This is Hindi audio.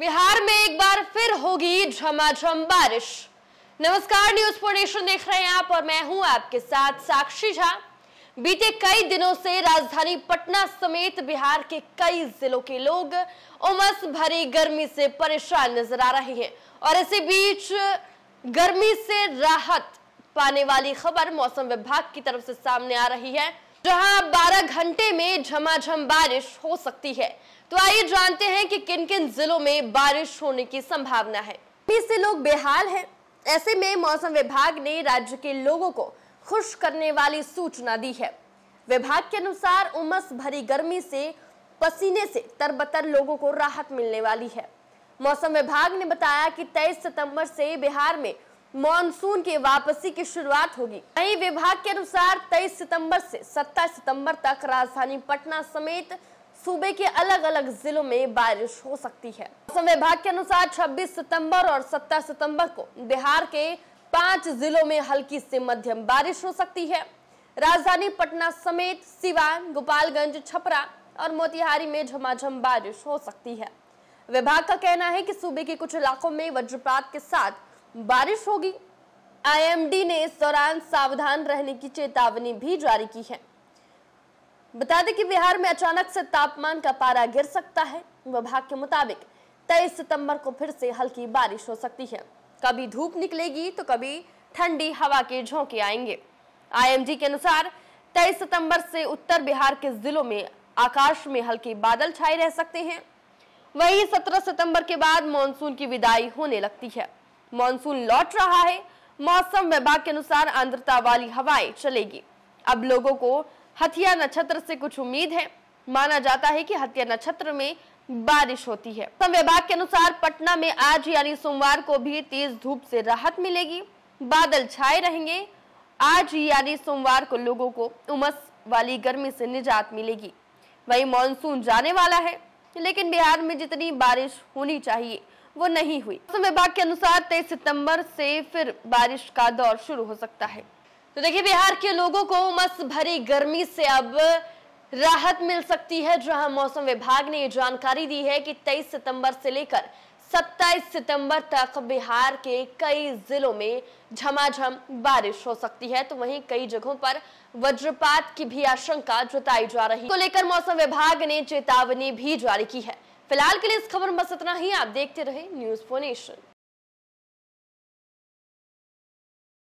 बिहार में एक बार फिर होगी झमाझम बारिश नमस्कार न्यूज फोर्डेशन देख रहे हैं आप और मैं हूं आपके साथ साक्षी झा बीते कई दिनों से राजधानी पटना समेत बिहार के कई जिलों के लोग उमस भरी गर्मी से परेशान नजर आ रहे हैं और इसी बीच गर्मी से राहत पाने वाली खबर मौसम विभाग की तरफ से सामने आ रही है जहां 12 घंटे में झमाझम बारिश हो सकती है तो आइए जानते हैं कि किन किन जिलों में बारिश होने की संभावना है से लोग बेहाल हैं ऐसे में मौसम विभाग ने राज्य के लोगों को खुश करने वाली सूचना दी है विभाग के अनुसार उमस भरी गर्मी से पसीने से तरबतर लोगों को राहत मिलने वाली है मौसम विभाग ने बताया कि 23 सितंबर से बिहार में मानसून की वापसी की शुरुआत होगी वही विभाग के अनुसार 23 सितंबर से 27 सितंबर तक राजधानी पटना समेत सूबे के अलग अलग जिलों में बारिश हो सकती है मौसम विभाग के अनुसार 26 सितंबर और 27 सितंबर को बिहार के पांच जिलों में हल्की से मध्यम बारिश हो सकती है राजधानी पटना समेत सिवान गोपालगंज छपरा और मोतिहारी में झमाझम बारिश हो सकती है विभाग का कहना है कि सूबे के कुछ इलाकों में वज्रपात के साथ बारिश होगी आईएमडी ने इस दौरान सावधान रहने की चेतावनी भी जारी की है बता दें कि बिहार में अचानक से तापमान का पारा गिर सकता है विभाग के मुताबिक 23 सितंबर को फिर से हल्की बारिश हो सकती है कभी धूप निकलेगी तो कभी ठंडी हवा के झोंके आएंगे आईएमडी के अनुसार 23 सितंबर से उत्तर बिहार के जिलों में आकाश में हल्के बादल छाए रह सकते हैं वही 17 सितंबर के बाद मानसून की विदाई होने लगती है मानसून लौट रहा है मौसम विभाग के अनुसार आंद्रता वाली हवाएं चलेगी अब लोगों को हथिया नक्षत्र से कुछ उम्मीद है माना जाता है कि हत्या नक्षत्र में बारिश होती है मौसम विभाग के अनुसार पटना में आज यानी सोमवार को भी तेज धूप से राहत मिलेगी बादल छाए रहेंगे आज यानी सोमवार को लोगों को उमस वाली गर्मी से निजात मिलेगी वही मानसून जाने वाला है लेकिन बिहार में जितनी बारिश होनी चाहिए वो नहीं हुई मौसम विभाग के अनुसार तेईस सितम्बर से फिर बारिश का दौर शुरू हो सकता है तो देखिए बिहार के लोगों को उमस भरी गर्मी से अब राहत मिल सकती है जहां मौसम विभाग ने ये जानकारी दी है कि 23 सितंबर से लेकर 27 सितंबर तक बिहार के कई जिलों में झमाझम बारिश हो सकती है तो वहीं कई जगहों पर वज्रपात की भी आशंका जताई जा रही है लेकर मौसम विभाग ने चेतावनी भी जारी की है फिलहाल के लिए इस खबर में बस इतना ही आप देखते रहे न्यूज फोनेशन